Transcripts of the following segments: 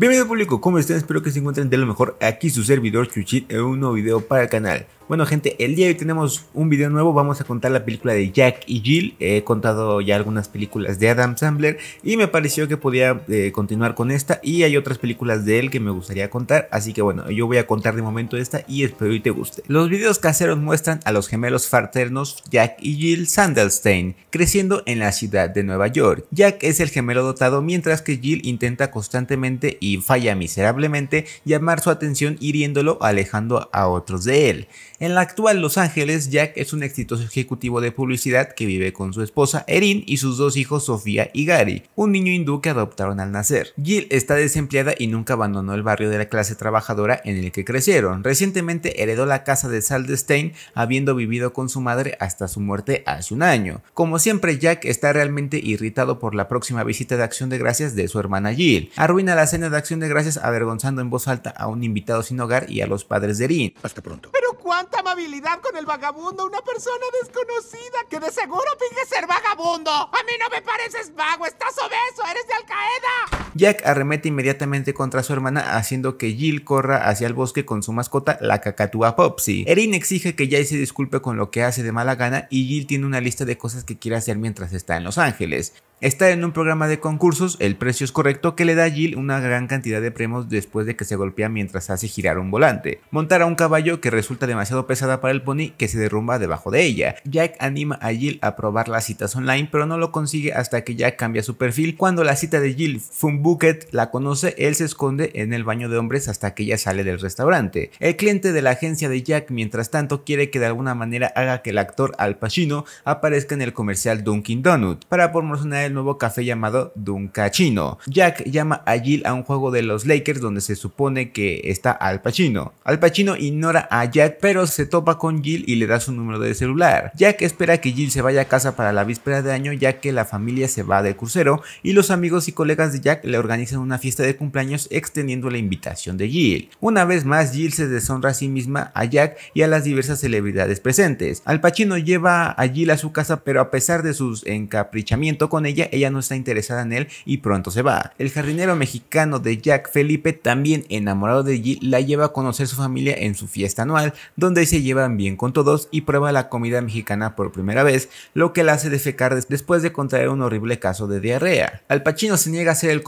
Bienvenido público, ¿cómo están? Espero que se encuentren de lo mejor. Aquí su servidor Chuchit en un nuevo video para el canal. Bueno, gente, el día de hoy tenemos un video nuevo. Vamos a contar la película de Jack y Jill. He contado ya algunas películas de Adam Sandler y me pareció que podía eh, continuar con esta. Y hay otras películas de él que me gustaría contar. Así que bueno, yo voy a contar de momento esta y espero que te guste. Los videos caseros muestran a los gemelos fraternos Jack y Jill Sandelstein creciendo en la ciudad de Nueva York. Jack es el gemelo dotado mientras que Jill intenta constantemente y falla miserablemente llamar su atención hiriéndolo alejando a otros de él. En la actual Los Ángeles, Jack es un exitoso ejecutivo de publicidad que vive con su esposa Erin y sus dos hijos Sofía y Gary, un niño hindú que adoptaron al nacer. Jill está desempleada y nunca abandonó el barrio de la clase trabajadora en el que crecieron. Recientemente heredó la casa de Saldestein, habiendo vivido con su madre hasta su muerte hace un año. Como siempre, Jack está realmente irritado por la próxima visita de acción de gracias de su hermana Jill. Arruina la cena de acción de gracias avergonzando en voz alta a un invitado sin hogar y a los padres de Erin. Hasta pronto. ¿Pero cuánto? amabilidad con el vagabundo, una persona desconocida que de seguro finge ser vagabundo. A mí no me pareces vago, estás obeso, eres de Al Qaeda. Jack arremete inmediatamente contra su hermana haciendo que Jill corra hacia el bosque con su mascota, la cacatúa Popsy. Erin exige que Jay se disculpe con lo que hace de mala gana y Jill tiene una lista de cosas que quiere hacer mientras está en Los Ángeles. Está en un programa de concursos, el precio es correcto, que le da a Jill una gran cantidad de premios después de que se golpea mientras hace girar un volante. Montar a un caballo que resulta demasiado pesada para el pony que se derrumba debajo de ella. Jack anima a Jill a probar las citas online, pero no lo consigue hasta que Jack cambia su perfil cuando la cita de Jill fue Bucket la conoce, él se esconde en el baño de hombres hasta que ella sale del restaurante. El cliente de la agencia de Jack, mientras tanto, quiere que de alguna manera haga que el actor Al Pacino aparezca en el comercial Dunkin' Donut para promocionar el nuevo café llamado Dunkachino. Jack llama a Jill a un juego de los Lakers donde se supone que está Al Pacino. Al Pacino ignora a Jack, pero se topa con Jill y le da su número de celular. Jack espera que Jill se vaya a casa para la víspera de año, ya que la familia se va de crucero y los amigos y colegas de Jack le organizan una fiesta de cumpleaños extendiendo la invitación de Jill. Una vez más, Jill se deshonra a sí misma, a Jack y a las diversas celebridades presentes. Al Pacino lleva a Jill a su casa, pero a pesar de su encaprichamiento con ella, ella no está interesada en él y pronto se va. El jardinero mexicano de Jack, Felipe, también enamorado de Jill, la lleva a conocer su familia en su fiesta anual, donde se llevan bien con todos y prueba la comida mexicana por primera vez, lo que la hace defecar después de contraer un horrible caso de diarrea. Al Pacino se niega a ser el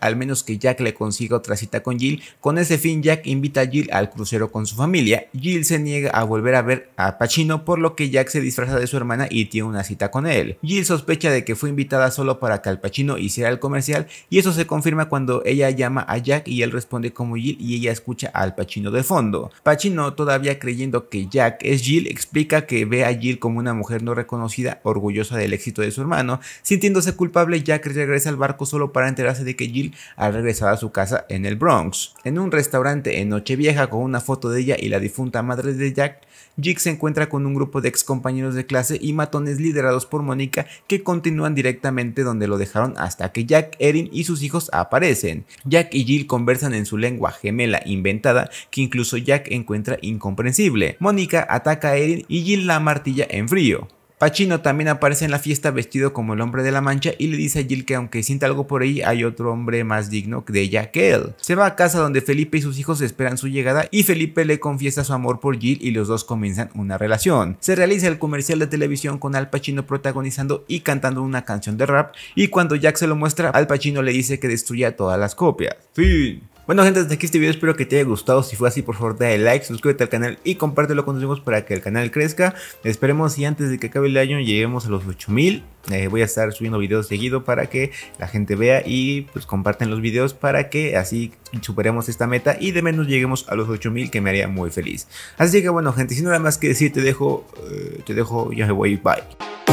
al menos que Jack le consiga otra cita con Jill. Con ese fin, Jack invita a Jill al crucero con su familia. Jill se niega a volver a ver a Pacino, por lo que Jack se disfraza de su hermana y tiene una cita con él. Jill sospecha de que fue invitada solo para que al Pacino hiciera el comercial y eso se confirma cuando ella llama a Jack y él responde como Jill y ella escucha al Pacino de fondo. Pacino, todavía creyendo que Jack es Jill, explica que ve a Jill como una mujer no reconocida, orgullosa del éxito de su hermano. Sintiéndose culpable, Jack regresa al barco solo para enterarse de que Jill ha regresado a su casa en el Bronx. En un restaurante en Nochevieja con una foto de ella y la difunta madre de Jack, Jake se encuentra con un grupo de excompañeros de clase y matones liderados por Mónica que continúan directamente donde lo dejaron hasta que Jack, Erin y sus hijos aparecen. Jack y Jill conversan en su lengua gemela inventada que incluso Jack encuentra incomprensible. Mónica ataca a Erin y Jill la martilla en frío. Pachino también aparece en la fiesta vestido como el hombre de la mancha y le dice a Jill que aunque sienta algo por ahí, hay otro hombre más digno de ella que él. Se va a casa donde Felipe y sus hijos esperan su llegada y Felipe le confiesa su amor por Jill y los dos comienzan una relación. Se realiza el comercial de televisión con Al Pacino protagonizando y cantando una canción de rap y cuando Jack se lo muestra, Al Pacino le dice que destruya todas las copias. Fin. Bueno gente, hasta aquí este video, espero que te haya gustado, si fue así por favor dale like, suscríbete al canal y compártelo con tus amigos para que el canal crezca. Esperemos y antes de que acabe el año lleguemos a los 8000, eh, voy a estar subiendo videos seguido para que la gente vea y pues comparten los videos para que así superemos esta meta y de menos lleguemos a los 8000 que me haría muy feliz. Así que bueno gente, sin nada más que decir te dejo, eh, te dejo, ya me voy, bye.